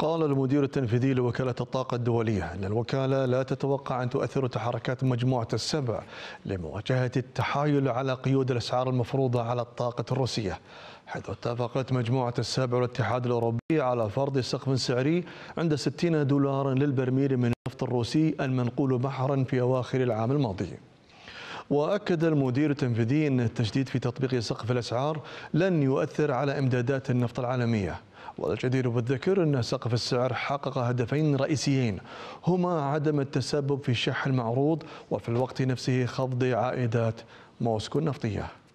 قال المدير التنفيذي لوكالة الطاقة الدولية أن الوكالة لا تتوقع أن تؤثر تحركات مجموعة السبع لمواجهة التحايل على قيود الأسعار المفروضة على الطاقة الروسية حيث اتفقت مجموعة السبع والاتحاد الأوروبي على فرض سقف سعري عند 60 دولارا للبرميل من النفط الروسي المنقول بحرا في أواخر العام الماضي وأكد المدير التنفيذي أن التجديد في تطبيق سقف الأسعار لن يؤثر على إمدادات النفط العالمية والجدير بالذكر أن سقف السعر حقق هدفين رئيسيين هما عدم التسبب في شح المعروض وفي الوقت نفسه خفض عائدات موسكو النفطيه